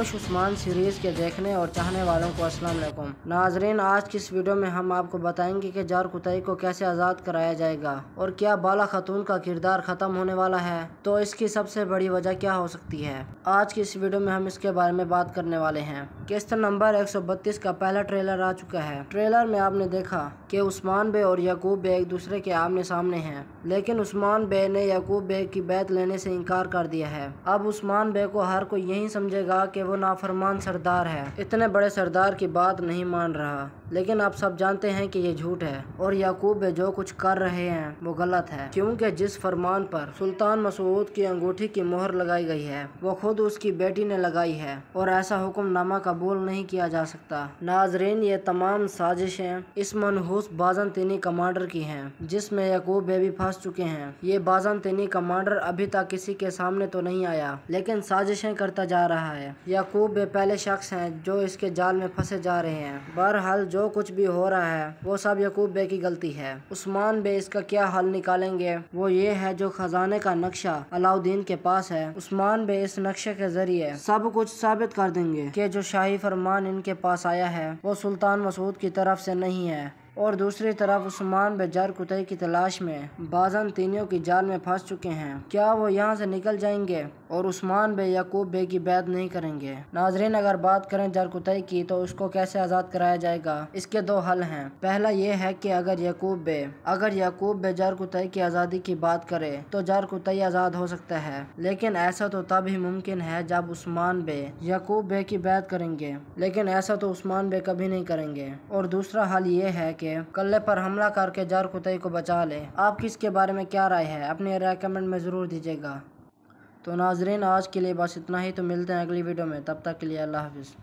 Danish Usman series के देखने और चाहने वालों को अस्सलाम वालेकुम नाजरीन आज की इस वीडियो में हम आपको बताएंगे कि जार कुतई को कैसे आज़ाद कराया जाएगा और क्या बाला खातून का किरदार ख़त्म होने वाला है तो इसकी सबसे बड़ी वजह क्या हो सकती है आज की इस वीडियो में हम इसके बारे में बात करने वाले हैं किस्त नंबर एक का पहला ट्रेलर आ चुका है ट्रेलर में आपने देखा कि उस्मान बे और यकूब बे एक दूसरे के आमने सामने हैं लेकिन उस्मान बे ने यकूब बे की बैत लेने से इनकार कर दिया है अब उस्मान बे को हर कोई यही समझेगा कि वो नाफरमान सरदार है इतने बड़े सरदार की बात नहीं मान रहा लेकिन आप सब जानते हैं कि ये झूठ है और याकूब जो कुछ कर रहे हैं वो गलत है क्योंकि जिस फरमान पर सुल्तान मसूद की अंगूठी की मोहर लगाई गई है वो खुद उसकी बेटी ने लगाई है और ऐसा हुक्मनामा कबूल नहीं किया जा सकता नाजरीन ये तमाम साजिशें इस मनहूस तीनी कमांडर की हैं जिसमें याकूब बेबी फंस चुके हैं ये तीनी कमांडर अभी तक किसी के सामने तो नहीं आया लेकिन साजिशें करता जा रहा है या बेवकूफ़ बेपहले शख्स हैं जो इसके जाल में फंसे जा रहे हैं बहरहाल जो कुछ भी हो रहा है वो सब यकूब बे की गलती है उस्मान बे इसका क्या हल निकालेंगे वो ये है जो खजाने का नक्शा अलाउद्दीन के पास है उस्मान बे इस नक्शे के जरिए सब कुछ साबित कर देंगे कि जो शाही फरमान इनके पास आया है वो सुल्तान मसूद की तरफ से नहीं है और दूसरी तरफ उस्मान जर कुतई की तलाश में बाजन तीनियों की जाल में फंस चुके हैं क्या वो यहाँ से निकल जाएंगे और उस्मान बे याकूब बे की बैत नहीं करेंगे नाजरीन अगर बात करें जरकुतई की तो उसको कैसे आज़ाद कराया जाएगा इसके दो हल हैं पहला ये है कि अगर याकूब बे अगर याकूब बे जरकुतई की आज़ादी की बात करे तो जरकुतई आज़ाद हो सकता है लेकिन ऐसा तो तब ही मुमकिन है जब उस्मान बे याकूब बे की बैत करेंगे लेकिन ऐसा तो उस्मान बे कभी नहीं करेंगे और दूसरा हल ये है कि कल्ले पर हमला करके जरकुतई को बचा ले आप किसके बारे में क्या राय है अपने राय कमेंट में ज़रूर दीजिएगा तो नाजरीन आज के लिए बस इतना ही तो मिलते हैं अगली वीडियो में तब तक के लिए अल्लाह हाफिज़